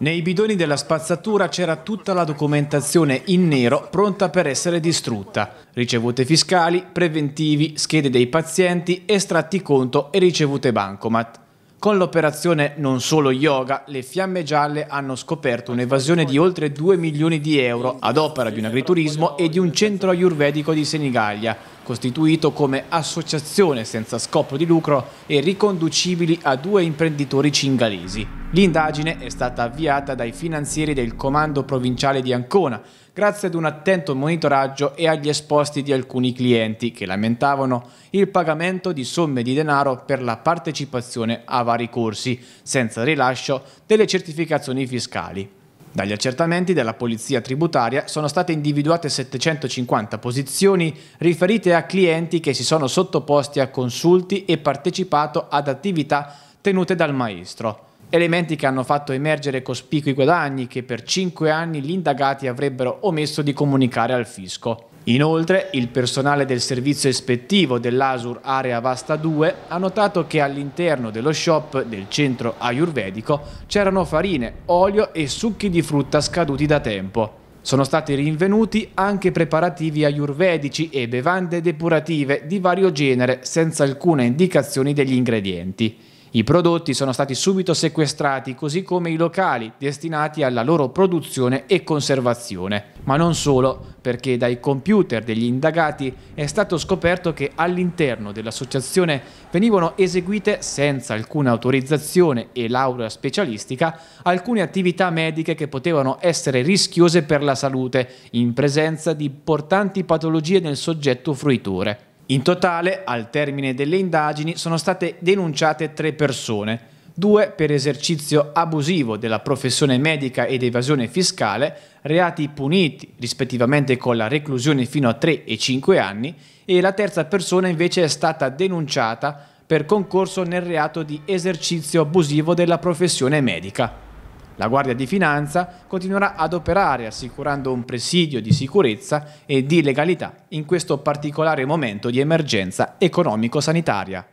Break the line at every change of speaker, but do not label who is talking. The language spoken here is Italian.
Nei bidoni della spazzatura c'era tutta la documentazione in nero pronta per essere distrutta. Ricevute fiscali, preventivi, schede dei pazienti, estratti conto e ricevute bancomat. Con l'operazione Non Solo Yoga, le Fiamme Gialle hanno scoperto un'evasione di oltre 2 milioni di euro ad opera di un agriturismo e di un centro ayurvedico di Senigallia, costituito come associazione senza scopo di lucro e riconducibili a due imprenditori cingalesi. L'indagine è stata avviata dai finanzieri del Comando Provinciale di Ancona, grazie ad un attento monitoraggio e agli esposti di alcuni clienti che lamentavano il pagamento di somme di denaro per la partecipazione a vari corsi, senza rilascio delle certificazioni fiscali. Dagli accertamenti della Polizia Tributaria sono state individuate 750 posizioni riferite a clienti che si sono sottoposti a consulti e partecipato ad attività tenute dal maestro. Elementi che hanno fatto emergere cospicui guadagni che per 5 anni gli indagati avrebbero omesso di comunicare al fisco. Inoltre, il personale del servizio ispettivo dell'Asur Area Vasta 2 ha notato che all'interno dello shop del centro ayurvedico c'erano farine, olio e succhi di frutta scaduti da tempo. Sono stati rinvenuti anche preparativi ayurvedici e bevande depurative di vario genere senza alcuna indicazione degli ingredienti. I prodotti sono stati subito sequestrati, così come i locali destinati alla loro produzione e conservazione. Ma non solo, perché dai computer degli indagati è stato scoperto che all'interno dell'associazione venivano eseguite senza alcuna autorizzazione e laurea specialistica alcune attività mediche che potevano essere rischiose per la salute in presenza di importanti patologie nel soggetto fruitore. In totale, al termine delle indagini, sono state denunciate tre persone, due per esercizio abusivo della professione medica ed evasione fiscale, reati puniti rispettivamente con la reclusione fino a 3 e 5 anni, e la terza persona invece è stata denunciata per concorso nel reato di esercizio abusivo della professione medica. La Guardia di Finanza continuerà ad operare assicurando un presidio di sicurezza e di legalità in questo particolare momento di emergenza economico-sanitaria.